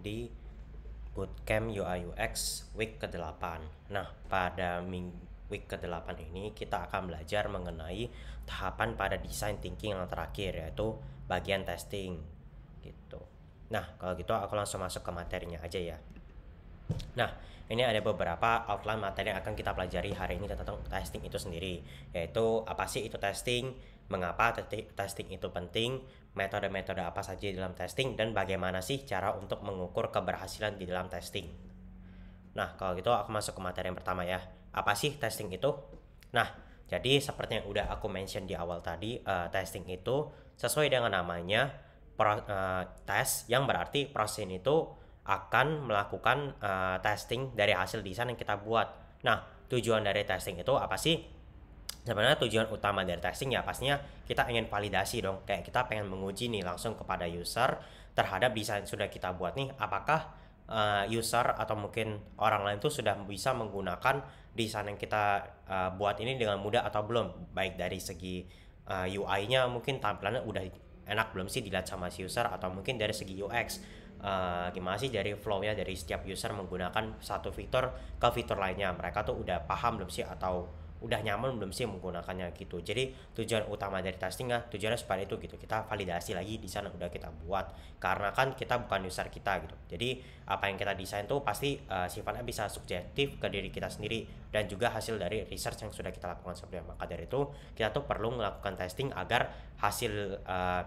di Bootcamp UI UX week ke-8. Nah, pada week ke-8 ini kita akan belajar mengenai tahapan pada design thinking yang terakhir yaitu bagian testing gitu. Nah, kalau gitu aku langsung masuk ke materinya aja ya. Nah, ini ada beberapa outline materi yang akan kita pelajari hari ini tentang testing itu sendiri, yaitu apa sih itu testing, mengapa testing itu penting, metode-metode apa saja di dalam testing dan bagaimana sih cara untuk mengukur keberhasilan di dalam testing. Nah, kalau gitu aku masuk ke materi yang pertama ya. Apa sih testing itu? Nah, jadi seperti yang udah aku mention di awal tadi, uh, testing itu sesuai dengan namanya pro, uh, tes yang berarti proses ini itu akan melakukan uh, testing dari hasil desain yang kita buat. Nah, tujuan dari testing itu apa sih? sebenarnya tujuan utama dari testing ya pastinya kita ingin validasi dong kayak kita pengen menguji nih langsung kepada user terhadap desain sudah kita buat nih apakah uh, user atau mungkin orang lain tuh sudah bisa menggunakan desain yang kita uh, buat ini dengan mudah atau belum baik dari segi uh, eh, UI-nya mungkin tampilannya udah enak belum sih dilihat sama si user atau mungkin dari segi UX uh, gimana sih dari flow-nya dari setiap user menggunakan satu fitur ke fitur lainnya mereka tuh udah paham belum sih atau udah nyaman belum sih menggunakannya gitu jadi tujuan utama dari testing ya tujuannya supaya itu gitu kita validasi lagi di sana udah kita buat karena kan kita bukan user kita gitu jadi apa yang kita desain tuh pasti uh, sifatnya bisa subjektif ke diri kita sendiri dan juga hasil dari research yang sudah kita lakukan sebelumnya maka dari itu kita tuh perlu melakukan testing agar hasil uh,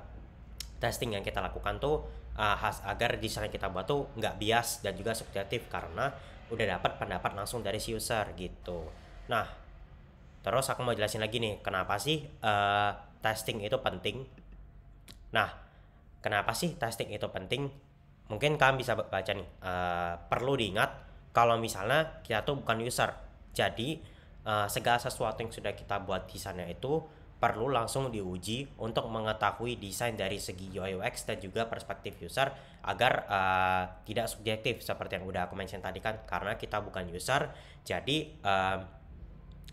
testing yang kita lakukan tuh uh, has agar desain kita buat tuh nggak bias dan juga subjektif karena udah dapat pendapat langsung dari si user gitu nah Terus aku mau jelasin lagi nih, kenapa sih uh, testing itu penting? Nah, kenapa sih testing itu penting? Mungkin kalian bisa baca nih, uh, perlu diingat kalau misalnya kita tuh bukan user. Jadi, uh, segala sesuatu yang sudah kita buat di sana itu perlu langsung diuji untuk mengetahui desain dari segi UI UX dan juga perspektif user agar uh, tidak subjektif seperti yang udah aku mention tadi kan karena kita bukan user jadi uh,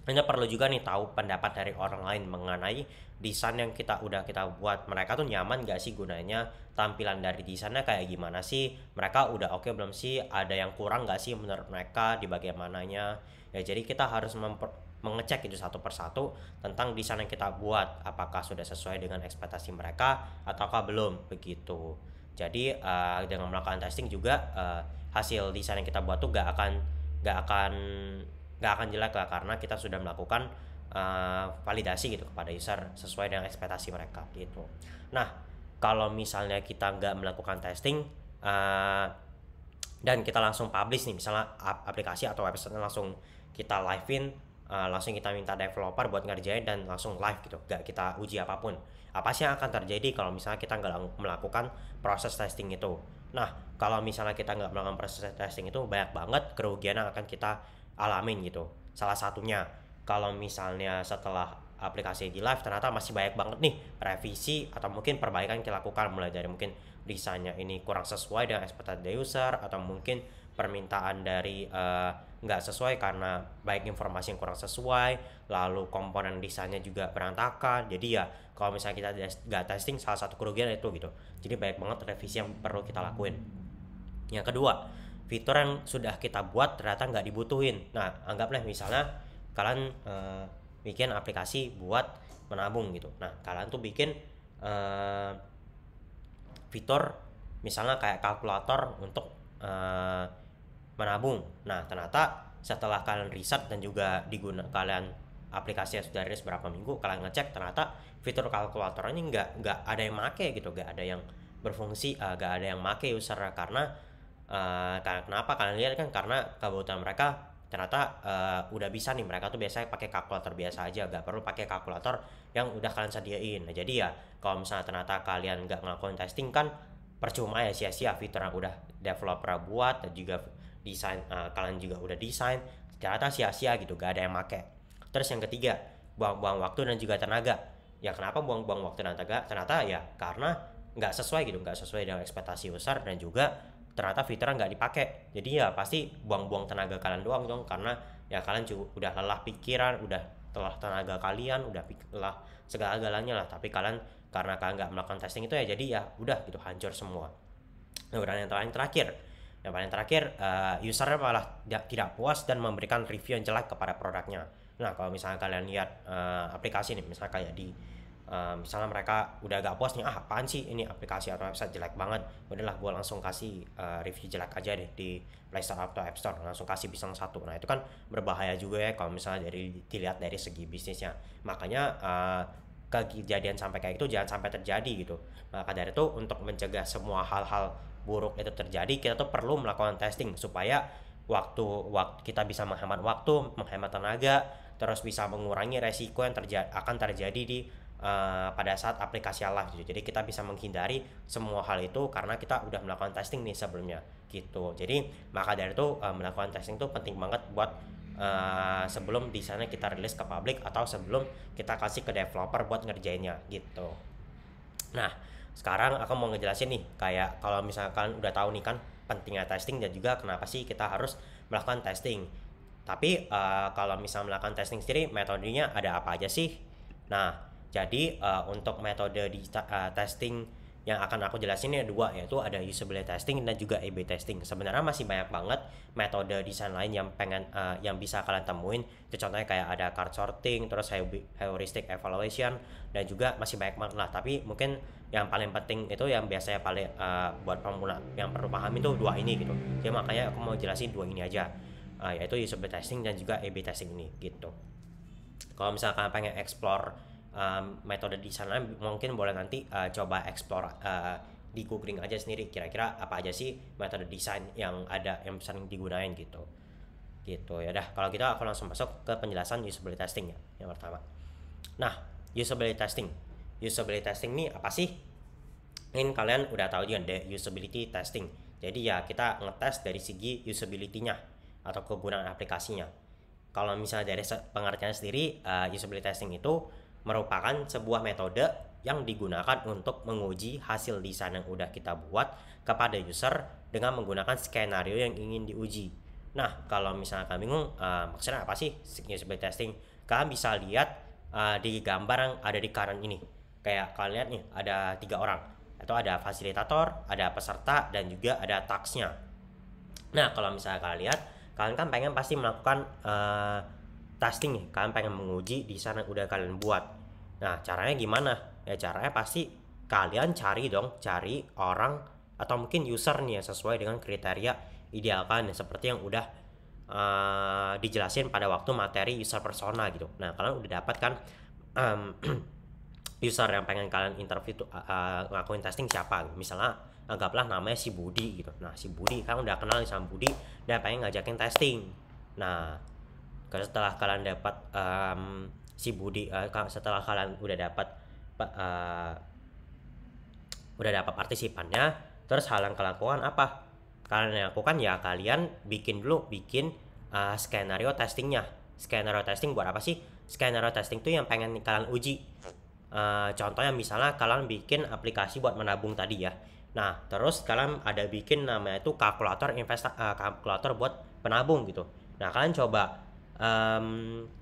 hanya perlu juga nih tahu pendapat dari orang lain mengenai desain yang kita udah kita buat mereka tuh nyaman gak sih gunanya tampilan dari desainnya kayak gimana sih mereka udah oke okay belum sih ada yang kurang gak sih menurut mereka di bagaimananya? ya jadi kita harus mengecek itu satu persatu tentang desain yang kita buat apakah sudah sesuai dengan ekspektasi mereka ataukah belum begitu jadi uh, dengan melakukan testing juga uh, hasil desain yang kita buat tuh gak akan gak akan nggak akan jelek lah karena kita sudah melakukan uh, validasi gitu kepada user sesuai dengan ekspektasi mereka gitu. Nah kalau misalnya kita nggak melakukan testing uh, dan kita langsung publish nih misalnya aplikasi atau website langsung kita live in uh, langsung kita minta developer buat ngerjain dan langsung live gitu nggak kita uji apapun apa sih yang akan terjadi kalau misalnya kita nggak melakukan proses testing itu nah kalau misalnya kita nggak melakukan proses testing itu banyak banget kerugian yang akan kita alamin gitu salah satunya kalau misalnya setelah aplikasi di live ternyata masih banyak banget nih revisi atau mungkin perbaikan yang dilakukan mulai dari mungkin desainnya ini kurang sesuai dengan ekspektasi user atau mungkin permintaan dari eh, nggak uh, sesuai karena baik informasi yang kurang sesuai lalu komponen desainnya juga berantakan jadi ya kalau misalnya kita nggak testing salah satu kerugian itu gitu jadi banyak banget revisi yang perlu kita lakuin yang kedua fitur yang sudah kita buat ternyata nggak dibutuhin. Nah, anggaplah misalnya kalian uh, bikin aplikasi buat menabung gitu. Nah, kalian tuh bikin uh, fitur misalnya kayak kalkulator untuk uh, menabung. Nah, ternyata setelah kalian riset dan juga diguna kalian aplikasi yang sudah rilis berapa minggu, kalian ngecek ternyata fitur kalkulator ini nggak nggak ada yang make gitu, nggak ada yang berfungsi, nggak uh, ada yang make user karena Eh, karena kenapa kalian lihat kan karena kebutuhan mereka ternyata uh, udah bisa nih mereka tuh biasanya pakai kalkulator biasa aja nggak perlu pakai kalkulator yang udah kalian sediain nah, jadi ya kalau misalnya ternyata kalian nggak ngelakuin testing kan percuma ya sia-sia fitur yang udah developer buat dan juga desain uh, kalian juga udah desain ternyata sia-sia gitu gak ada yang make terus yang ketiga buang-buang waktu dan juga tenaga ya kenapa buang-buang waktu dan tenaga ternyata ya karena nggak sesuai gitu nggak sesuai dengan ekspektasi user dan juga ternyata fiturnya nggak dipakai jadi ya pasti buang-buang tenaga kalian doang dong karena ya kalian juga udah lelah pikiran udah telah tenaga kalian udah lelah segala-galanya lah tapi kalian karena kalian nggak melakukan testing itu ya jadi ya udah gitu hancur semua nah dan yang paling terakhir yang paling terakhir uh, usernya malah tidak, tidak puas dan memberikan review yang jelek kepada produknya nah kalau misalnya kalian lihat uh, aplikasi nih misalnya kayak di um, misalnya mereka udah agak puas nih ah apaan sih ini aplikasi atau website jelek banget udahlah gue langsung kasih uh, review jelek aja deh di Play Store atau App Store langsung kasih bisang satu nah itu kan berbahaya juga ya kalau misalnya dari dilihat dari segi bisnisnya makanya uh, kejadian sampai kayak itu jangan sampai terjadi gitu maka dari itu untuk mencegah semua hal-hal buruk itu terjadi kita tuh perlu melakukan testing supaya waktu waktu kita bisa menghemat waktu menghemat tenaga terus bisa mengurangi resiko yang terjadi akan terjadi di uh, pada saat aplikasi live gitu. Jadi kita bisa menghindari semua hal itu karena kita udah melakukan testing nih sebelumnya gitu. Jadi maka dari itu uh, melakukan testing itu penting banget buat uh, sebelum di sana kita rilis ke publik atau sebelum kita kasih ke developer buat ngerjainnya gitu. Nah, sekarang aku mau ngejelasin nih kayak kalau misalkan udah tahu nih kan pentingnya testing dan juga kenapa sih kita harus melakukan testing. Tapi uh, kalau misalnya melakukan testing sendiri metodenya ada apa aja sih? Nah, jadi uh, untuk metode di uh, eh, testing yang akan aku jelasin ini ada ya, dua yaitu ada usability testing dan juga A/B testing. Sebenarnya masih banyak banget metode desain lain yang pengen uh, yang bisa kalian temuin. Itu contohnya kayak ada card sorting, terus heuristic evaluation dan juga masih banyak banget lah. Tapi mungkin yang paling penting itu yang biasanya paling uh, buat pemula yang perlu pahami itu dua ini gitu. Jadi ya, makanya aku mau jelasin dua ini aja. Uh, yaitu usability testing dan juga A/B testing ini gitu. Kalau misalkan pengen explore um, metode di sana mungkin boleh nanti uh, coba explore uh, di googling aja sendiri kira-kira apa aja sih metode desain yang ada yang sering digunain gitu gitu ya dah kalau kita gitu aku langsung masuk ke penjelasan usability testing ya yang pertama nah usability testing usability testing ini apa sih mungkin kalian udah tahu juga deh usability testing jadi ya kita ngetes dari segi usability-nya atau kegunaan aplikasinya kalau misalnya dari pengertian sendiri uh, usability testing itu merupakan sebuah metode yang digunakan untuk menguji hasil desain yang udah kita buat kepada user dengan menggunakan skenario yang ingin diuji. Nah, kalau misalnya kalian bingung, uh, ah, maksudnya apa sih usability testing? Kalian bisa lihat uh, di gambar yang ada di kanan ini. Kayak kalian lihat nih, ada tiga orang. Atau ada fasilitator, ada peserta, dan juga ada taxnya. Nah, kalau misalnya kalian lihat, kalian kan pengen pasti melakukan uh, testing nih kalian pengen menguji di sana udah kalian buat nah caranya gimana ya caranya pasti kalian cari dong cari orang atau mungkin user nih ya sesuai dengan kriteria ideal kalian ya, seperti yang udah uh, dijelasin pada waktu materi user persona gitu nah kalian udah dapat kan um, user yang pengen kalian interview tuh, uh, ngelakuin testing siapa gitu. misalnya anggaplah namanya si Budi gitu nah si Budi kan udah kenal sama Budi dan pengen ngajakin testing nah karena setelah kalian dapat um, si Budi uh, setelah kalian udah dapat uh, udah dapat partisipannya terus hal yang kalian lakukan apa kalian lakukan ya kalian bikin dulu bikin uh, skenario testingnya skenario testing buat apa sih skenario testing tuh yang pengen kalian uji uh, contohnya misalnya kalian bikin aplikasi buat menabung tadi ya nah terus kalian ada bikin namanya itu kalkulator investa uh, kalkulator buat penabung gitu nah kalian coba um,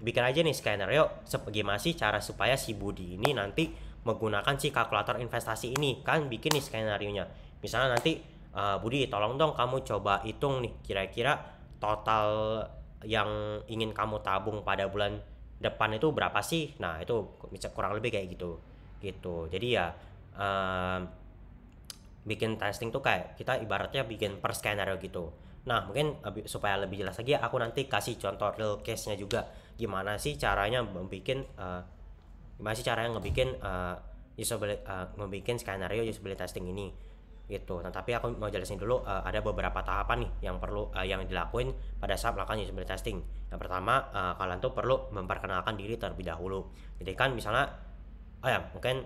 bikin aja nih skenario gimana sih cara supaya si Budi ini nanti menggunakan si kalkulator investasi ini kan bikin nih skenario nya misalnya nanti uh, Budi tolong dong kamu coba hitung nih kira-kira total yang ingin kamu tabung pada bulan depan itu berapa sih nah itu bisa kurang lebih kayak gitu gitu jadi ya um, bikin testing tuh kayak kita ibaratnya bikin per skenario gitu Nah, mungkin supaya lebih jelas lagi aku nanti kasih contoh real case-nya juga. Gimana sih caranya membuat uh, eh, gimana sih caranya ngebikin uh, eh, usability uh, eh, ngebikin skenario usability testing ini gitu. Nah, tapi aku mau jelasin dulu uh, ada beberapa tahapan nih yang perlu uh, yang dilakuin pada saat melakukan usability testing. Yang pertama, uh, kalian tuh perlu memperkenalkan diri terlebih dahulu. Jadi kan misalnya oh ya, mungkin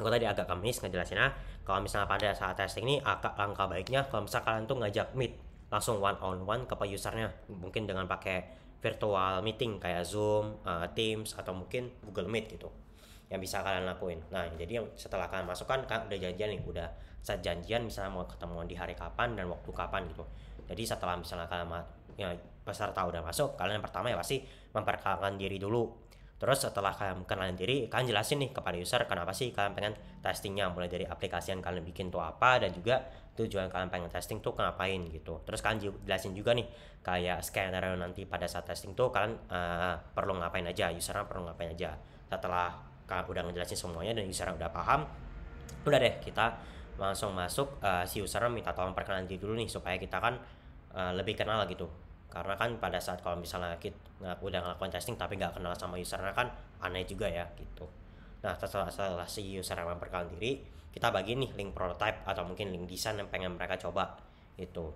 aku tadi agak kemis ngejelasinnya kalau misalnya pada saat testing ini langkah baiknya kalau misalnya kalian tuh ngajak meet langsung one on one ke usernya mungkin dengan pakai virtual meeting kayak Zoom, uh, Teams atau mungkin Google Meet gitu yang bisa kalian lakuin. Nah, jadi setelah kalian masukkan kan udah janjian nih, udah saat janjian misalnya mau ketemuan di hari kapan dan waktu kapan gitu. Jadi setelah misalnya kalian ya, peserta udah masuk, kalian yang pertama ya pasti memperkenalkan diri dulu Terus setelah kalian kenalin diri, kalian jelasin nih kepada user kenapa sih kalian pengen testingnya, mulai dari aplikasi yang kalian bikin tuh apa dan juga tujuan kalian pengen testing tuh ngapain gitu. Terus kalian jelasin juga nih kayak skenario nanti pada saat testing tuh kalian uh, perlu ngapain aja, usernya perlu ngapain aja. Setelah kalian udah ngejelasin semuanya dan usernya udah paham, udah deh kita langsung masuk uh, si usernya minta tolong perkenalan diri dulu nih supaya kita kan uh, lebih kenal gitu karena kan pada saat kalau misalnya kita udah ngelakuin testing tapi nggak kenal sama user kan aneh juga ya gitu nah setelah, setelah si user memperkenalkan diri kita bagi nih link prototype atau mungkin link desain yang pengen mereka coba itu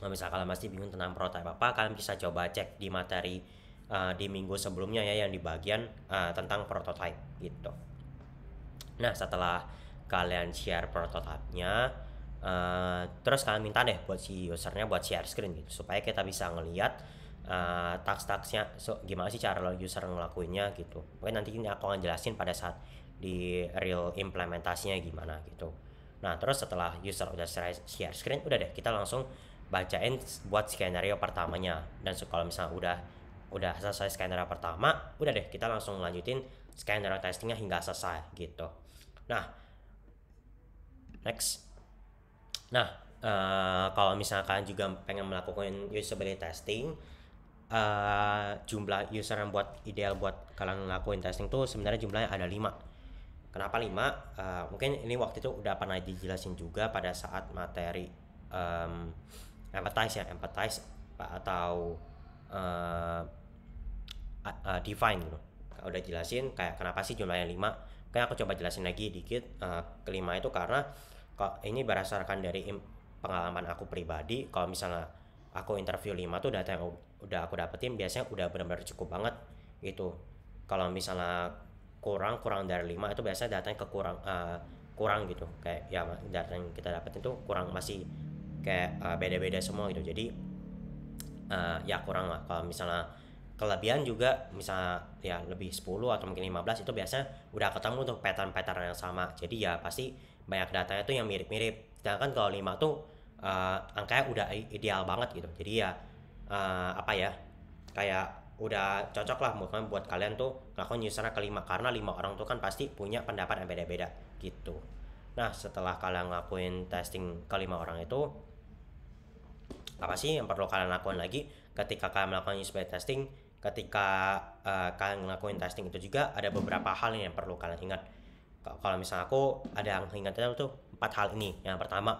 nah misalnya kalian masih bingung tentang prototype apa kalian bisa coba cek di materi uh, di minggu sebelumnya ya yang di bagian uh, tentang prototype gitu nah setelah kalian share prototipenya Uh, terus kalian minta deh buat si usernya buat share screen gitu supaya kita bisa ngelihat uh, eh, tax-taxnya so, gimana sih cara user ngelakuinnya gitu mungkin nanti ini aku akan jelasin pada saat di real implementasinya gimana gitu nah terus setelah user udah share screen udah deh kita langsung bacain buat skenario pertamanya dan so, kalau misalnya udah udah selesai skenario pertama udah deh kita langsung lanjutin skenario testingnya hingga selesai gitu nah next Nah, uh, kalau misalkan juga pengen melakukan usability testing, uh, jumlah user yang buat ideal buat kalian ngelakuin testing tuh sebenarnya jumlahnya ada lima kenapa lima uh, mungkin ini waktu itu udah pernah dijelasin juga pada saat materi um, empathize ya empathize atau uh, uh, define gitu udah jelasin kayak kenapa sih jumlahnya lima kayak aku coba jelasin lagi dikit uh, kelima itu karena ini berdasarkan dari pengalaman aku pribadi kalau misalnya aku interview 5 tuh data yang udah aku dapetin biasanya udah benar-benar cukup banget itu kalau misalnya kurang kurang dari 5 itu biasanya datanya kekurang uh, kurang gitu kayak ya data yang kita dapetin tuh kurang masih kayak beda eh, beda-beda semua gitu jadi uh, ya kurang lah kalau misalnya kelebihan juga misalnya ya lebih 10 atau mungkin 15 itu biasanya udah ketemu tuh pattern-pattern yang sama jadi ya pasti banyak datanya tuh yang mirip-mirip sedangkan kalau 5 tuh uh, angkanya udah ideal banget gitu jadi ya uh, apa ya kayak udah cocok lah mungkin buat kalian tuh ngelakuin usernya kelima karena lima orang tuh kan pasti punya pendapat yang beda-beda gitu nah setelah kalian ngelakuin testing kelima orang itu apa sih yang perlu kalian lakukan lagi ketika kalian melakukan user testing ketika uh, kalian ngelakuin testing itu juga ada beberapa hal yang perlu kalian ingat kalau misalnya aku ada yang ingatnya tuh empat hal ini yang pertama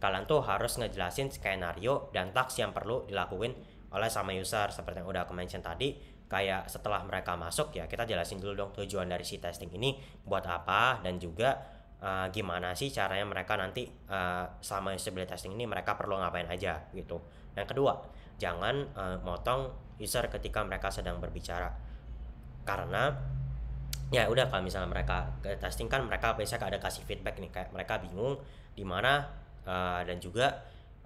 kalian tuh harus ngejelasin skenario dan task yang perlu dilakuin oleh sama user seperti yang udah aku mention tadi kayak setelah mereka masuk ya kita jelasin dulu dong tujuan dari si testing ini buat apa dan juga uh, gimana sih caranya mereka nanti uh, eh, selama usability testing ini mereka perlu ngapain aja gitu yang kedua jangan uh, motong user ketika mereka sedang berbicara karena ya udah kalau misalnya mereka testing kan mereka biasanya ada kasih feedback nih kayak mereka bingung di mana uh, dan juga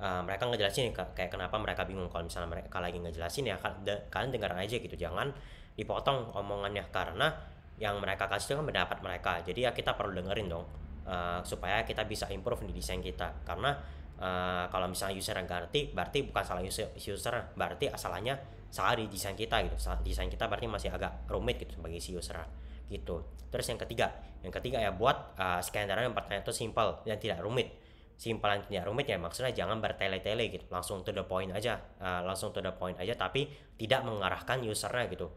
uh, mereka ngejelasin nih kayak kenapa mereka bingung kalau misalnya mereka lagi ngejelasin ya kan, kalian dengar aja gitu jangan dipotong omongannya karena yang mereka kasih itu kan pendapat mereka jadi ya kita perlu dengerin dong uh, supaya kita bisa improve di desain kita karena uh, kalau misalnya user nggak ngerti berarti bukan salah user, user berarti asalnya salah di desain kita gitu desain kita berarti masih agak rumit gitu sebagai si user gitu terus yang ketiga yang ketiga ya buat uh, ah, skenario yang pertanyaan itu simpel dan tidak rumit simpel dan tidak rumit ya maksudnya jangan bertele-tele gitu langsung to the point aja uh, langsung to the point aja tapi tidak mengarahkan usernya gitu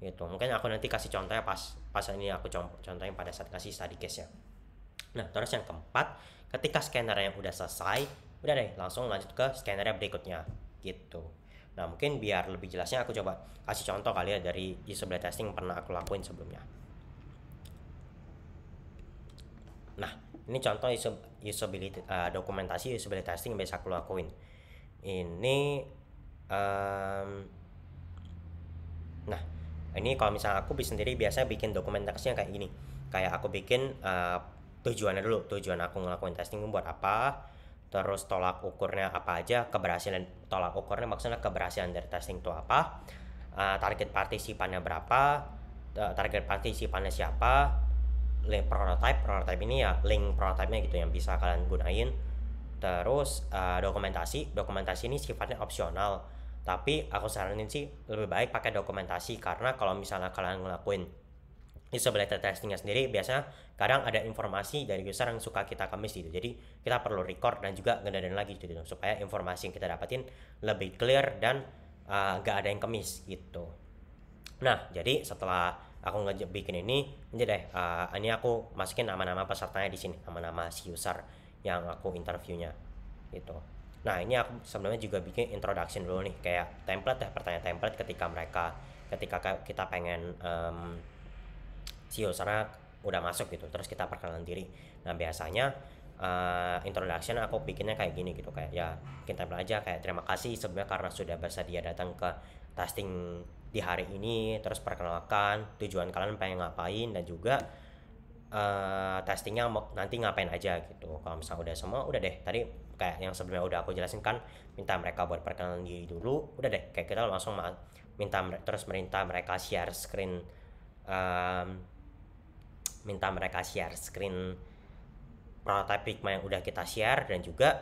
gitu mungkin aku nanti kasih contohnya pas pas ini aku contoh contohin pada saat kasih study case ya nah terus yang keempat ketika scanner yang udah selesai udah deh langsung lanjut ke scanner berikutnya gitu nah mungkin biar lebih jelasnya aku coba kasih contoh kali ya dari usability testing yang pernah aku lakuin sebelumnya Nah, ini contoh usability uh, eh, dokumentasi usability testing yang biasa aku lakuin. Ini um, nah, ini kalau misalnya aku sendiri biasa bikin dokumentasinya kayak gini. Kayak aku bikin uh, tujuannya dulu, tujuan aku ngelakuin testing buat apa, terus tolak ukurnya apa aja, keberhasilan tolak ukurnya maksudnya keberhasilan dari testing itu apa, uh, target partisipannya berapa, uh, target partisipannya siapa, link prototype prototype ini ya link prototype-nya gitu yang bisa kalian gunain terus uh, dokumentasi dokumentasi ini sifatnya opsional tapi aku saranin sih lebih baik pakai dokumentasi karena kalau misalnya kalian ngelakuin usability testingnya sendiri biasanya kadang ada informasi dari user yang suka kita kemis gitu jadi kita perlu record dan juga ngedanin lagi gitu, gitu supaya informasi yang kita dapetin lebih clear dan uh, eh, gak ada yang kemis gitu nah jadi setelah aku nggak bikin ini aja deh uh, ini aku masukin nama-nama pesertanya di sini nama-nama si user yang aku interviewnya gitu nah ini aku sebenarnya juga bikin introduction dulu nih kayak template deh pertanyaan template ketika mereka ketika kita pengen um, si usernya udah masuk gitu terus kita perkenalan diri nah biasanya uh, introduction aku bikinnya kayak gini gitu kayak ya kita aja kayak terima kasih sebenarnya karena sudah bersedia datang ke testing di hari ini terus perkenalkan tujuan kalian pengen ngapain dan juga uh, testingnya nanti ngapain aja gitu kalau misalnya udah semua udah deh tadi kayak yang sebelumnya udah aku jelasin kan minta mereka buat perkenalan diri dulu udah deh kayak kita langsung minta terus minta mereka share screen um, minta mereka share screen prototipe Figma yang udah kita share dan juga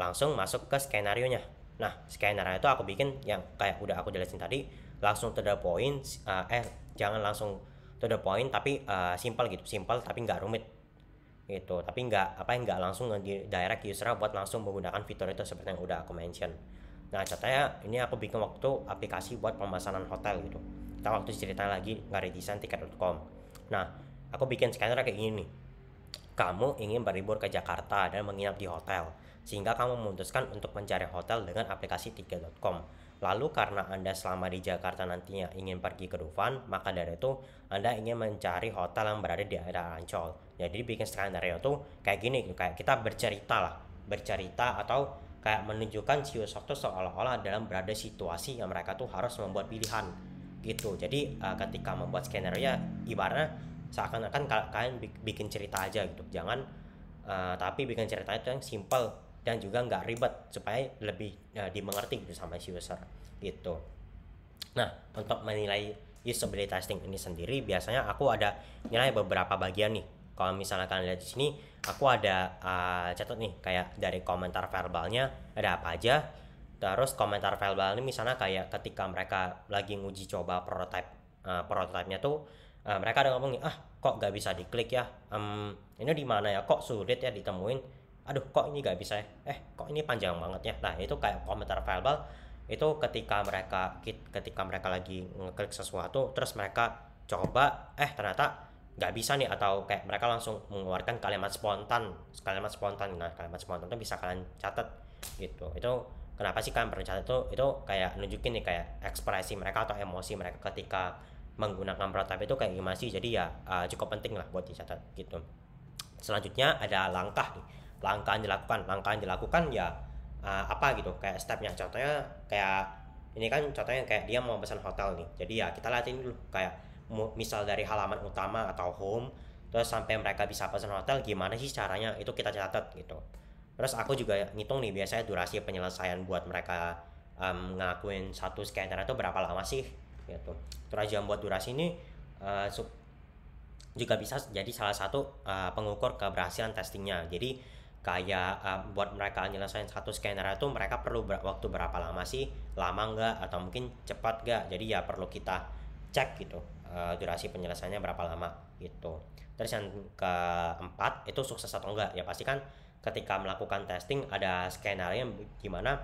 langsung masuk ke skenario nya nah skenario itu aku bikin yang kayak udah aku jelasin tadi langsung to the point uh, eh jangan langsung to the point tapi uh, simpel gitu simpel tapi nggak rumit gitu tapi nggak apa yang nggak langsung di direct user buat langsung menggunakan fitur itu seperti yang udah aku mention nah contohnya ini aku bikin waktu aplikasi buat pemesanan hotel gitu kita waktu cerita lagi ngaridisan tiket.com nah aku bikin scanner kayak gini nih kamu ingin berlibur ke Jakarta dan menginap di hotel sehingga kamu memutuskan untuk mencari hotel dengan aplikasi tiket.com Lalu karena Anda selama di Jakarta nantinya ingin pergi ke Dufan, maka dari itu Anda ingin mencari hotel yang berada di daerah Ancol. Jadi bikin skenario itu kayak gini, kayak kita bercerita lah, bercerita atau kayak menunjukkan si user itu seolah-olah dalam berada situasi yang mereka tuh harus membuat pilihan gitu. Jadi uh, ketika membuat skenario ya ibaratnya seakan-akan kalian bikin cerita aja gitu. Jangan uh, tapi bikin cerita itu yang simple dan juga nggak ribet supaya lebih uh, dimengerti bersama gitu si user gitu nah untuk menilai usability testing ini sendiri biasanya aku ada nilai beberapa bagian nih kalau misalnya kalian lihat di sini aku ada uh, catat nih kayak dari komentar verbalnya ada apa aja terus komentar verbal ini misalnya kayak ketika mereka lagi nguji coba prototype uh, eh, prototipenya tuh uh, mereka ada ngomong ah kok gak bisa diklik ya um, ini di mana ya kok sulit ya ditemuin aduh kok ini gak bisa ya eh kok ini panjang banget ya nah itu kayak komentar verbal itu ketika mereka ketika mereka lagi ngeklik sesuatu terus mereka coba eh ternyata nggak bisa nih atau kayak mereka langsung mengeluarkan kalimat spontan kalimat spontan nah kalimat spontan itu bisa kalian catat gitu itu kenapa sih kalian percaya itu itu kayak nunjukin nih kayak ekspresi mereka atau emosi mereka ketika menggunakan prototipe itu kayak gimana sih jadi ya uh, cukup penting lah buat dicatat gitu selanjutnya ada langkah nih langkah yang dilakukan langkah yang dilakukan ya uh, apa gitu kayak stepnya contohnya kayak ini kan contohnya kayak dia mau pesan hotel nih jadi ya kita latihan dulu kayak misal dari halaman utama atau home terus sampai mereka bisa pesan hotel gimana sih caranya itu kita catat gitu terus aku juga ngitung nih biasanya durasi penyelesaian buat mereka um, ngelakuin satu scanner itu berapa lama sih gitu terus aja buat durasi ini uh, juga bisa jadi salah satu uh, pengukur keberhasilan testingnya jadi kayak uh, buat mereka nyelesain satu scanner itu mereka perlu ber waktu berapa lama sih lama nggak atau mungkin cepat nggak jadi ya perlu kita cek gitu uh, durasi penyelesaiannya berapa lama gitu terus yang keempat itu sukses atau enggak ya pasti kan ketika melakukan testing ada skenario yang gimana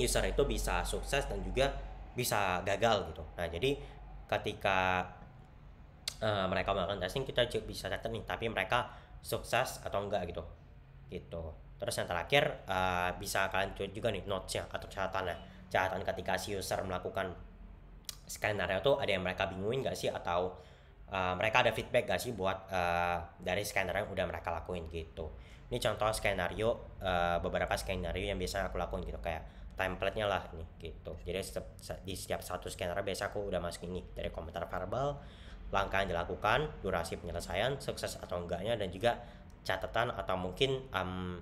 user itu bisa sukses dan juga bisa gagal gitu nah jadi ketika uh, mereka melakukan testing kita juga bisa catat nih tapi mereka sukses atau enggak gitu gitu terus yang terakhir uh, bisa kalian tulis juga nih notesnya atau catatannya catatan ketika si user melakukan skenario itu ada yang mereka bingungin gak sih atau uh, mereka ada feedback gak sih buat uh, dari skenario yang udah mereka lakuin gitu ini contoh skenario uh, beberapa skenario yang biasa aku lakuin gitu kayak templatenya lah nih gitu jadi setiap, di setiap satu skenario biasa aku udah masukin ini dari komentar verbal langkah yang dilakukan, durasi penyelesaian, sukses atau enggaknya, dan juga catatan atau mungkin um,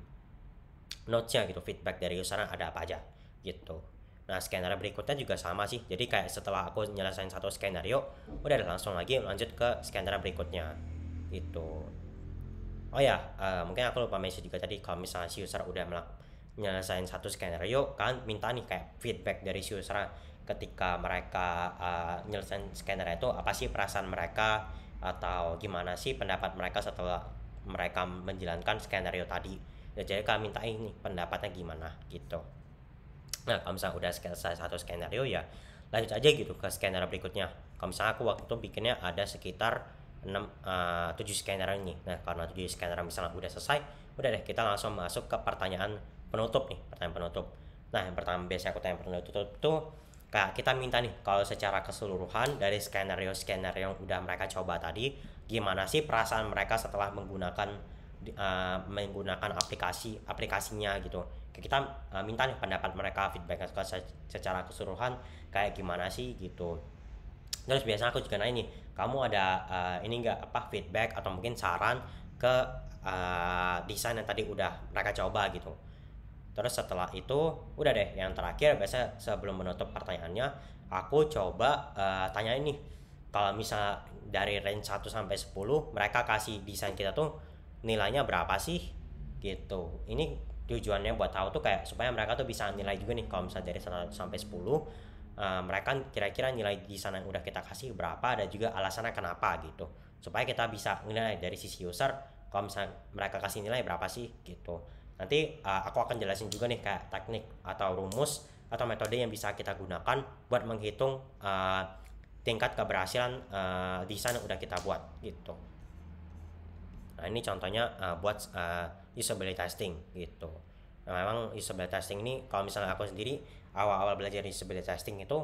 notesnya gitu, feedback dari user ada apa aja gitu. Nah skenario berikutnya juga sama sih, jadi kayak setelah aku nyelesain satu skenario, udah langsung lagi lanjut ke skenario berikutnya gitu. Oh ya, uh, mungkin aku lupa mention juga tadi kalau misalnya si user udah melakukan nyelesain satu skenario, kan minta nih kayak feedback dari si user ketika mereka uh, nyelesain scanner itu apa sih perasaan mereka atau gimana sih pendapat mereka setelah mereka menjalankan skenario tadi ya, jadi kami minta eh, ini pendapatnya gimana gitu nah kalau misalnya udah selesai satu skenario ya lanjut aja gitu ke skenario berikutnya kalau misalnya aku waktu itu bikinnya ada sekitar 6, uh, 7 skenario ini nah karena 7 skenario misalnya udah selesai udah deh kita langsung masuk ke pertanyaan penutup nih pertanyaan penutup nah yang pertama biasanya aku tanya penutup itu Nah, kita minta nih kalau secara keseluruhan dari skenario-skenario yang udah mereka coba tadi, gimana sih perasaan mereka setelah menggunakan uh, menggunakan aplikasi aplikasinya gitu. Kita uh, minta nih pendapat mereka, feedback secara keseluruhan kayak gimana sih gitu. Terus biasanya aku juga nanya nih, kamu ada uh, ini enggak apa feedback atau mungkin saran ke uh, desain yang tadi udah mereka coba gitu terus setelah itu udah deh yang terakhir biasa sebelum menutup pertanyaannya aku coba uh, eh, tanya ini kalau misal dari range 1 sampai 10 mereka kasih desain kita tuh nilainya berapa sih gitu ini tujuannya buat tahu tuh kayak supaya mereka tuh bisa nilai juga nih kalau misal dari 1 sampai 10 uh, eh, mereka kira-kira nilai desain yang udah kita kasih berapa dan juga alasannya kenapa gitu supaya kita bisa nilai dari sisi user kalau misalnya mereka kasih nilai berapa sih gitu Nanti uh, aku akan jelasin juga nih kayak teknik atau rumus atau metode yang bisa kita gunakan buat menghitung uh, tingkat keberhasilan uh, desain yang udah kita buat gitu. Nah ini contohnya uh, buat uh, usability testing gitu. Nah, memang usability testing ini kalau misalnya aku sendiri awal-awal belajar usability testing itu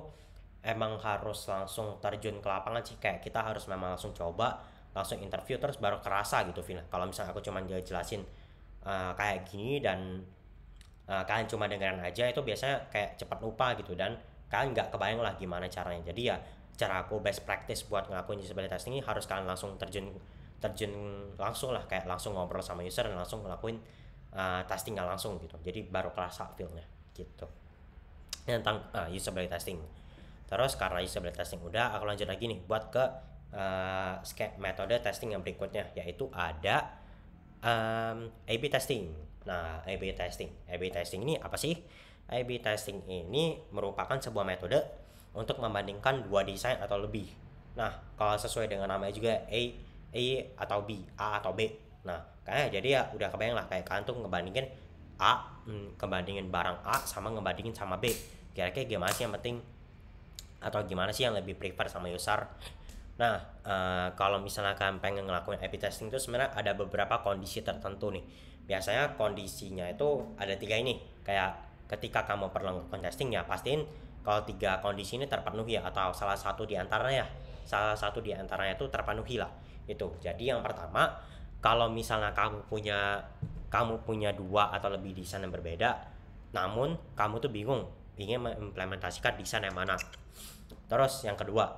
emang harus langsung terjun ke lapangan sih kayak kita harus memang langsung coba langsung interview terus baru kerasa gitu kalau misalnya aku cuma jelasin Eh, kayak gini dan uh, kalian cuma dengerin aja itu biasanya kayak cepat lupa gitu dan kalian nggak kebayang lah gimana caranya jadi ya cara aku best practice buat ngelakuin usability testing ini harus kalian langsung terjun terjun langsung lah kayak langsung ngobrol sama user dan langsung ngelakuin uh, eh, testingnya langsung gitu jadi baru kerasa feelnya gitu ini tentang uh, usability testing terus karena usability testing udah aku lanjut lagi nih buat ke uh, metode testing yang berikutnya yaitu ada um, A/B testing. Nah, A/B testing, A/B testing ini apa sih? A/B testing ini merupakan sebuah metode untuk membandingkan dua desain atau lebih. Nah, kalau sesuai dengan namanya juga A, A atau B, A atau B. Nah, kayak jadi ya udah kebayang lah kayak kalian tuh ngebandingin A, hmm, ngebandingin barang A sama ngebandingin sama B. Kira-kira gimana sih yang penting atau gimana sih yang lebih prefer sama user Nah, uh, kalau misalnya kalian pengen ngelakuin A/B testing itu sebenarnya ada beberapa kondisi tertentu nih. Biasanya kondisinya itu ada tiga ini. Kayak ketika kamu perlu ngelakuin testing ya pastiin kalau tiga kondisi ini terpenuhi atau salah satu di antaranya ya. Salah satu di antaranya itu terpenuhi lah. Itu. Jadi yang pertama, kalau misalnya kamu punya kamu punya dua atau lebih desain yang berbeda, namun kamu tuh bingung ingin mengimplementasikan desain yang mana. Terus yang kedua,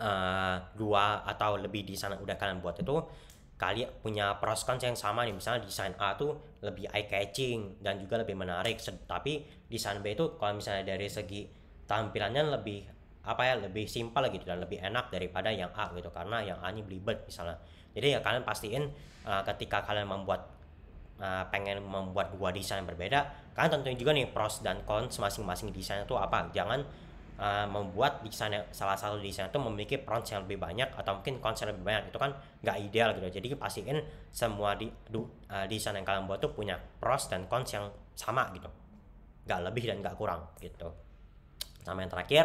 Eh, dua atau lebih desain udah kalian buat itu kalian punya pros cons yang sama nih misalnya desain A tuh lebih eye catching dan juga lebih menarik tapi desain B itu kalau misalnya dari segi tampilannya lebih apa ya lebih simpel gitu dan lebih enak daripada yang A gitu karena yang A ini belibet misalnya jadi ya kalian pastiin uh, ketika kalian membuat uh, pengen membuat dua desain yang berbeda kalian tentuin juga nih pros dan cons masing-masing desain itu apa jangan uh, membuat desain salah satu desain itu memiliki prons yang lebih banyak atau mungkin konsep lebih banyak itu kan nggak ideal gitu jadi pastiin semua di, du, uh, eh, desain yang kalian buat tuh punya pros dan cons yang sama gitu nggak lebih dan nggak kurang gitu sama yang terakhir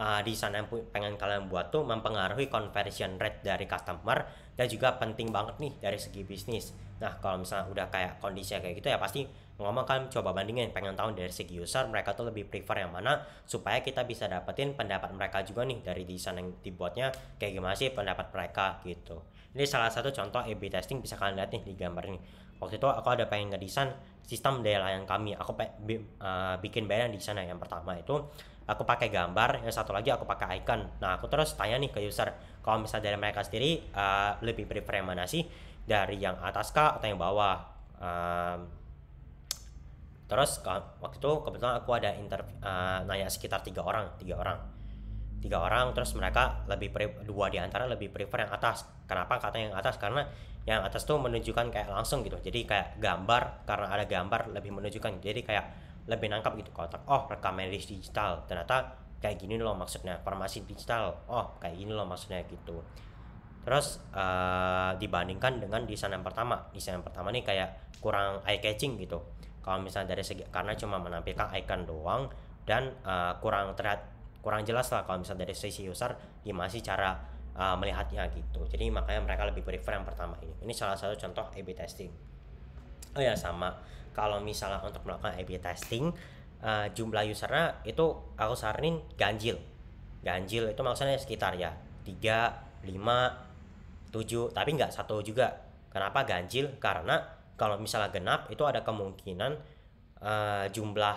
uh, eh, desain yang pengen kalian buat tuh mempengaruhi conversion rate dari customer dan juga penting banget nih dari segi bisnis nah kalau misalnya udah kayak kondisi kayak gitu ya pasti ngomong kan coba bandingin pengen tahu dari segi user mereka tuh lebih prefer yang mana supaya kita bisa dapetin pendapat mereka juga nih dari desain yang dibuatnya kayak gimana sih pendapat mereka gitu ini salah satu contoh A/B testing bisa kalian lihat nih di gambar ini waktu itu aku ada pengen ngedesain sistem daya layan kami aku pe, uh, bikin bayang di sana yang pertama itu aku pakai gambar yang satu lagi aku pakai icon nah aku terus tanya nih ke user kalau misalnya dari mereka sendiri uh, lebih prefer yang mana sih dari yang atas kah atau yang bawah Uh, terus ke, waktu itu kebetulan aku ada inter uh, nanya sekitar tiga orang tiga orang tiga orang terus mereka lebih pre, dua di antara lebih prefer yang atas kenapa kata yang atas karena yang atas tuh menunjukkan kayak langsung gitu jadi kayak gambar karena ada gambar lebih menunjukkan jadi kayak lebih nangkap gitu kotak oh rekam medis digital ternyata kayak gini loh maksudnya farmasi digital oh kayak gini loh maksudnya gitu terus uh, dibandingkan dengan desain yang pertama desain yang pertama nih kayak kurang eye catching gitu kalau misalnya dari segi karena cuma menampilkan icon doang dan uh, kurang terlihat kurang jelas lah kalau misalnya dari sisi user gimana sih cara uh, melihatnya gitu jadi makanya mereka lebih prefer yang pertama ini ini salah satu contoh A/B testing oh ya sama kalau misalnya untuk melakukan A/B testing uh, jumlah usernya itu aku saranin ganjil ganjil itu maksudnya sekitar ya 3, 5, 7 tapi nggak satu juga kenapa ganjil karena kalau misalnya genap itu ada kemungkinan uh, jumlah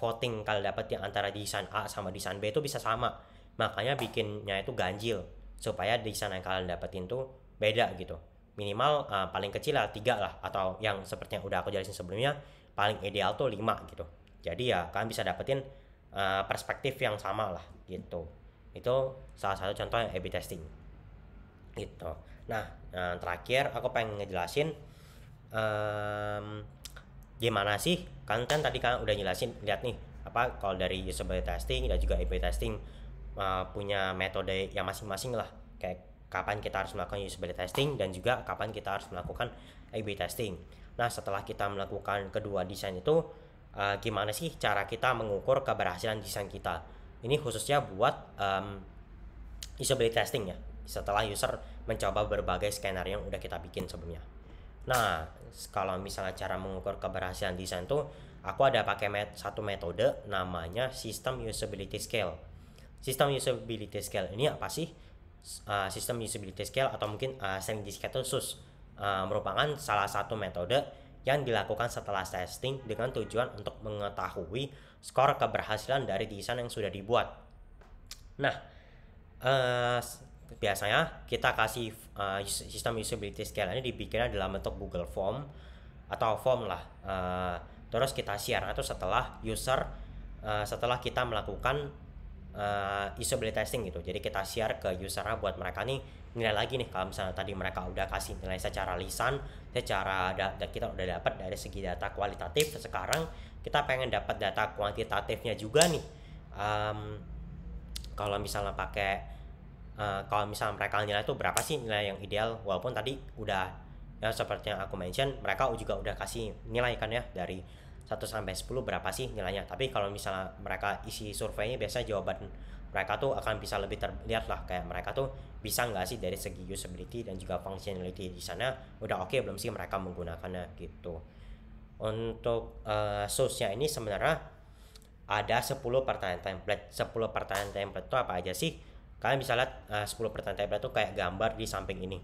voting kalau dapat di antara desain A sama desain B itu bisa sama makanya bikinnya itu ganjil supaya desain yang kalian dapetin tuh beda gitu minimal uh, paling kecil lah tiga lah atau yang seperti yang udah aku jelasin sebelumnya paling ideal tuh lima gitu jadi ya kalian bisa dapetin uh, perspektif yang sama lah gitu itu salah satu contoh yang A/B testing gitu nah nah terakhir aku pengen ngejelasin um, gimana sih kan kan tadi kan udah jelasin lihat nih apa kalau dari usability testing dan juga A/B testing uh, punya metode yang masing-masing lah kayak kapan kita harus melakukan usability testing dan juga kapan kita harus melakukan A/B testing. Nah setelah kita melakukan kedua desain itu uh, gimana sih cara kita mengukur keberhasilan desain kita? Ini khususnya buat um, usability testing ya setelah user mencoba berbagai skenario yang udah kita bikin sebelumnya. Nah, kalau misalnya cara mengukur keberhasilan desain tuh, aku ada pakai met satu metode namanya sistem usability scale. Sistem usability scale ini apa sih? Uh, ah, sistem usability scale atau mungkin uh, ah, sering disingkat SUS uh, merupakan salah satu metode yang dilakukan setelah testing dengan tujuan untuk mengetahui skor keberhasilan dari desain yang sudah dibuat. Nah, uh, biasanya kita kasih uh, sistem usability scale ini dibikinnya dalam bentuk Google Form atau form lah uh, terus kita share atau setelah user uh, setelah kita melakukan uh, usability testing gitu jadi kita share ke usernya buat mereka nih nilai lagi nih kalau misalnya tadi mereka udah kasih nilai secara lisan secara da, kita udah dapat dari segi data kualitatif sekarang kita pengen dapat data kuantitatifnya juga nih um, kalau misalnya pakai Eh, kalau misalnya mereka nilai itu berapa sih nilai yang ideal walaupun tadi udah ya seperti yang aku mention mereka juga udah kasih nilai kan ya dari 1 sampai 10 berapa sih nilainya tapi kalau misalnya mereka isi surveinya biasanya jawaban mereka tuh akan bisa lebih terlihat lah kayak mereka tuh bisa nggak sih dari segi usability dan juga functionality di sana udah oke okay, belum sih mereka menggunakannya gitu untuk uh, source-nya ini sebenarnya ada 10 pertanyaan template 10 pertanyaan template itu apa aja sih kalian bisa lihat eh, uh, 10 pertanyaan tablet itu kayak gambar di samping ini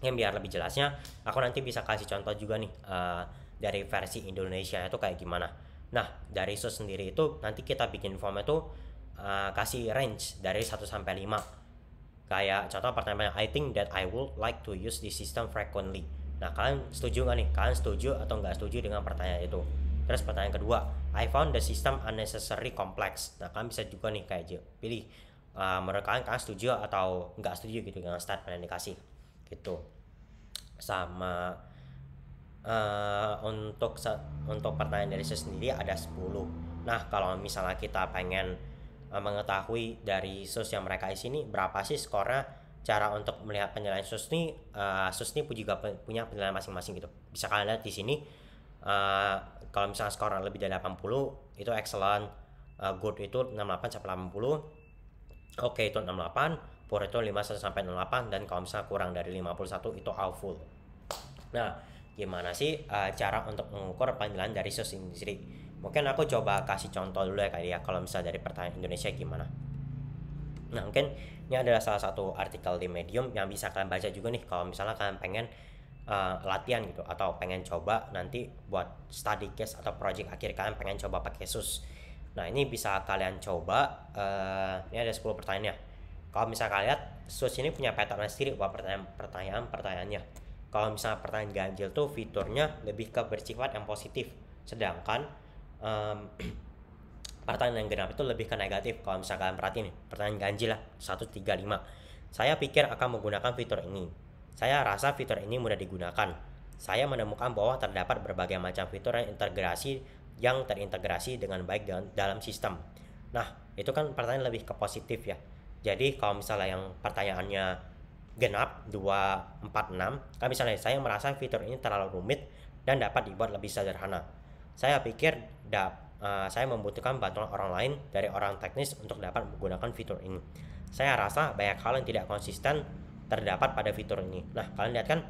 yang biar lebih jelasnya aku nanti bisa kasih contoh juga nih uh, dari versi Indonesia itu kayak gimana nah dari sus sendiri itu nanti kita bikin form itu uh, eh, kasih range dari 1 sampai 5 kayak contoh pertanyaan I think that I would like to use this system frequently nah kalian setuju gak nih kalian setuju atau nggak setuju dengan pertanyaan itu terus pertanyaan kedua I found the system unnecessary complex nah kalian bisa juga nih kayak pilih uh, menurut kalian setuju atau nggak setuju gitu dengan start dikasih gitu sama uh, untuk untuk pertanyaan dari saya sendiri ada 10 nah kalau misalnya kita pengen uh, mengetahui dari sus yang mereka isi ini berapa sih skornya cara untuk melihat penilaian sus ini uh, sus ini juga punya penilaian masing-masing gitu bisa kalian lihat di sini uh, kalau misalnya skor lebih dari 80 itu excellent uh, good itu 68 sampai 80 Oke itu 68, itu 51 sampai 68 dan kalau misalnya kurang dari 51 itu all full. Nah, gimana sih uh, cara untuk mengukur panggilan dari SUS industri? Mungkin aku coba kasih contoh dulu ya kali ya kalau misalnya dari pertanyaan Indonesia gimana. Nah, mungkin ini adalah salah satu artikel di Medium yang bisa kalian baca juga nih kalau misalnya kalian pengen uh, latihan gitu atau pengen coba nanti buat study case atau project akhir kalian pengen coba pakai SUS Nah ini bisa kalian coba. Uh, ini ada 10 pertanyaan ya. Kalau misalnya kalian lihat, Switch ini punya pattern sendiri buat pertanyaan-pertanyaan pertanyaannya. Kalau misalnya pertanyaan ganjil tuh fiturnya lebih ke bersifat yang positif, sedangkan um, pertanyaan yang genap itu lebih ke negatif. Kalau misalnya kalian perhatiin, pertanyaan ganjil lah 135. Saya pikir akan menggunakan fitur ini. Saya rasa fitur ini mudah digunakan. Saya menemukan bahwa terdapat berbagai macam fitur yang integrasi yang terintegrasi dengan baik dalam, dalam sistem. Nah, itu kan pertanyaan lebih ke positif ya. Jadi kalau misalnya yang pertanyaannya genap 246, kan misalnya saya merasa fitur ini terlalu rumit dan dapat dibuat lebih sederhana. Saya pikir dapat Uh, eh, saya membutuhkan bantuan orang lain dari orang teknis untuk dapat menggunakan fitur ini. Saya rasa banyak hal yang tidak konsisten terdapat pada fitur ini. Nah, kalian lihat kan,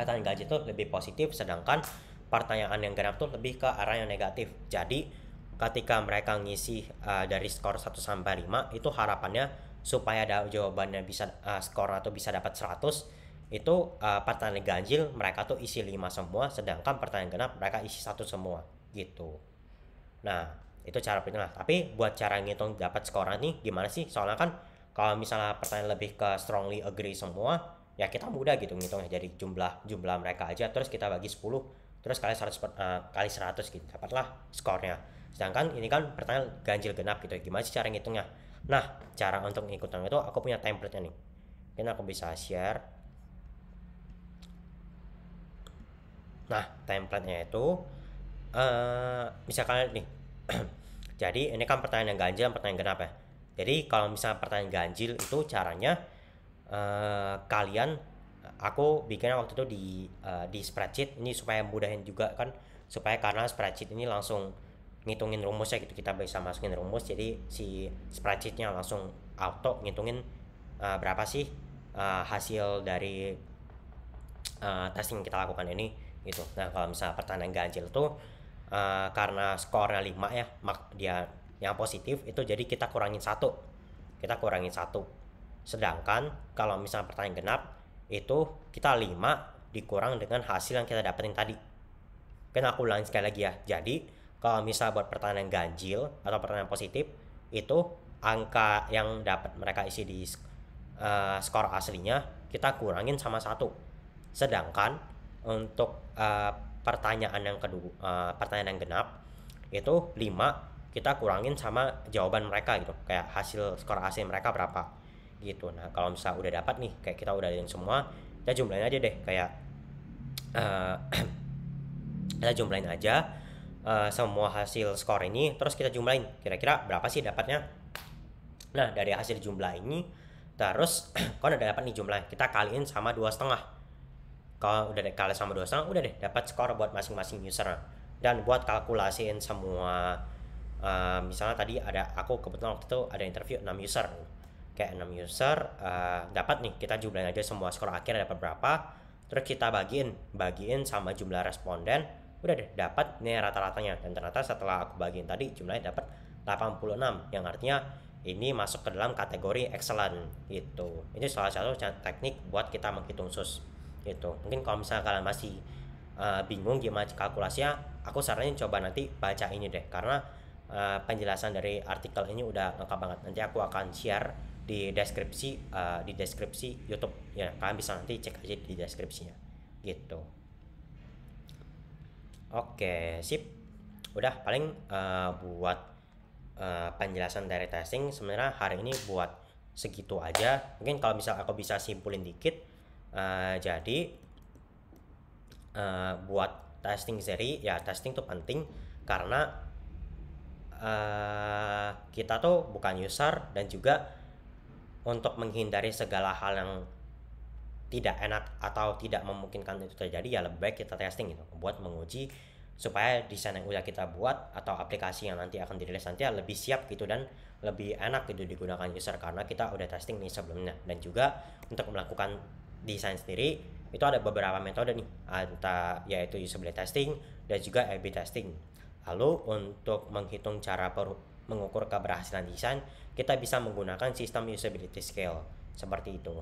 kataan gaji itu lebih positif, sedangkan pertanyaan yang genap tuh lebih ke arah yang negatif jadi ketika mereka ngisi uh, dari skor 1 sampai 5 itu harapannya supaya ada jawabannya bisa uh, skor atau bisa dapat 100 itu uh, pertanyaan ganjil mereka tuh isi 5 semua sedangkan pertanyaan genap mereka isi satu semua gitu nah itu cara perhitungan tapi buat cara ngitung dapat skor nih gimana sih soalnya kan kalau misalnya pertanyaan lebih ke strongly agree semua ya kita mudah gitu ngitungnya jadi jumlah jumlah mereka aja terus kita bagi 10 terus kali 100 per, uh, kali 100 gitu dapatlah skornya sedangkan ini kan pertanyaan ganjil genap gitu gimana sih cara ngitungnya nah cara untuk ngikutin itu aku punya template nya nih mungkin aku bisa share nah template nya itu uh, eh, misalkan nih jadi ini kan pertanyaan yang ganjil pertanyaan genap ya jadi kalau misalnya pertanyaan ganjil itu caranya uh, kalian aku bikinnya waktu itu di uh, di spreadsheet ini supaya mudahin juga kan supaya karena spreadsheet ini langsung ngitungin rumusnya gitu kita bisa masukin rumus jadi si spreadsheetnya langsung auto ngitungin uh, berapa sih uh, hasil dari uh, testing yang kita lakukan ini gitu nah kalau misalnya pertanyaan ganjil tuh uh, karena skornya 5 ya mak dia yang positif itu jadi kita kurangin satu kita kurangin satu sedangkan kalau misalnya pertanyaan genap itu kita 5 dikurang dengan hasil yang kita dapetin tadi. Kan aku ulangi sekali lagi ya. Jadi kalau misal buat pertanyaan ganjil atau pertanyaan positif itu angka yang dapat mereka isi di uh, skor aslinya kita kurangin sama satu. Sedangkan untuk uh, pertanyaan yang kedua uh, pertanyaan yang genap itu 5 kita kurangin sama jawaban mereka gitu kayak hasil skor asli mereka berapa gitu nah kalau misal udah dapat nih kayak kita udah ada semua kita jumlahin aja deh kayak uh, kita jumlahin aja uh, semua hasil skor ini terus kita jumlahin kira-kira berapa sih dapatnya nah dari hasil jumlah ini terus kalau udah dapat nih jumlah kita kaliin sama dua setengah kalau udah kali sama dua setengah udah deh dapat skor buat masing-masing user dan buat kalkulasiin semua uh, misalnya tadi ada aku kebetulan waktu itu ada interview 6 user kayak 6 user uh, dapat nih kita jumlahin aja semua skor akhir dapat berapa terus kita bagiin bagiin sama jumlah responden udah deh dapat nih rata-ratanya dan ternyata setelah aku bagiin tadi jumlahnya dapat 86 yang artinya ini masuk ke dalam kategori excellent itu ini salah satu teknik buat kita menghitung sus itu mungkin kalau misalnya kalian masih uh, bingung gimana kalkulasinya aku saranin coba nanti baca ini deh karena uh, penjelasan dari artikel ini udah lengkap banget nanti aku akan share di deskripsi uh, di deskripsi YouTube ya kalian bisa nanti cek aja di deskripsinya gitu oke sip udah paling uh, buat uh, penjelasan dari testing sebenarnya hari ini buat segitu aja mungkin kalau misal aku bisa simpulin dikit uh, jadi uh, buat testing seri ya testing tuh penting karena uh, kita tuh bukan user dan juga untuk menghindari segala hal yang tidak enak atau tidak memungkinkan itu terjadi ya lebih baik kita testing gitu buat menguji supaya desain yang udah kita buat atau aplikasi yang nanti akan dirilis nanti ya lebih siap gitu dan lebih enak gitu digunakan user karena kita udah testing nih sebelumnya dan juga untuk melakukan desain sendiri itu ada beberapa metode nih ada yaitu usability testing dan juga A/B testing lalu untuk menghitung cara mengukur keberhasilan desain, kita bisa menggunakan sistem usability scale seperti itu.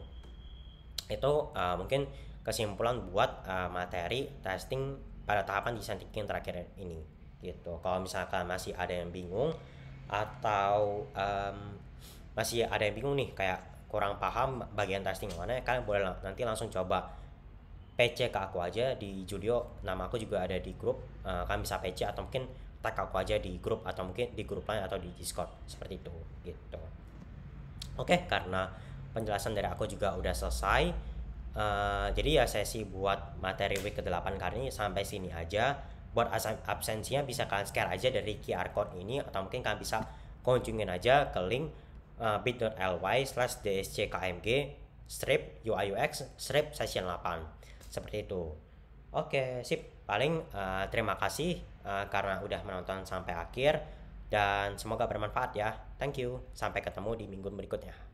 Itu uh, mungkin kesimpulan buat uh, materi testing pada tahapan desain thinking terakhir ini gitu. Kalau misalkan masih ada yang bingung atau um, masih ada yang bingung nih kayak kurang paham bagian testing mana, kalian boleh nanti langsung coba PC ke aku aja di Julio. Nama aku juga ada di grup. Uh, eh, kalian bisa PC atau mungkin tag aku aja di grup atau mungkin di grup lain atau di Discord seperti itu gitu. Oke, karena penjelasan dari aku juga udah selesai. Uh, jadi ya sesi buat materi week ke-8 kali ini sampai sini aja. Buat absensinya bisa kalian scan aja dari QR code ini atau mungkin kalian bisa kunjungin aja ke link uh, bit.ly slash dsckmg strip UIUX strip session 8 seperti itu oke sip paling uh, terima kasih Eh, karena udah menonton sampai akhir dan semoga bermanfaat ya. Thank you. Sampai ketemu di minggu berikutnya.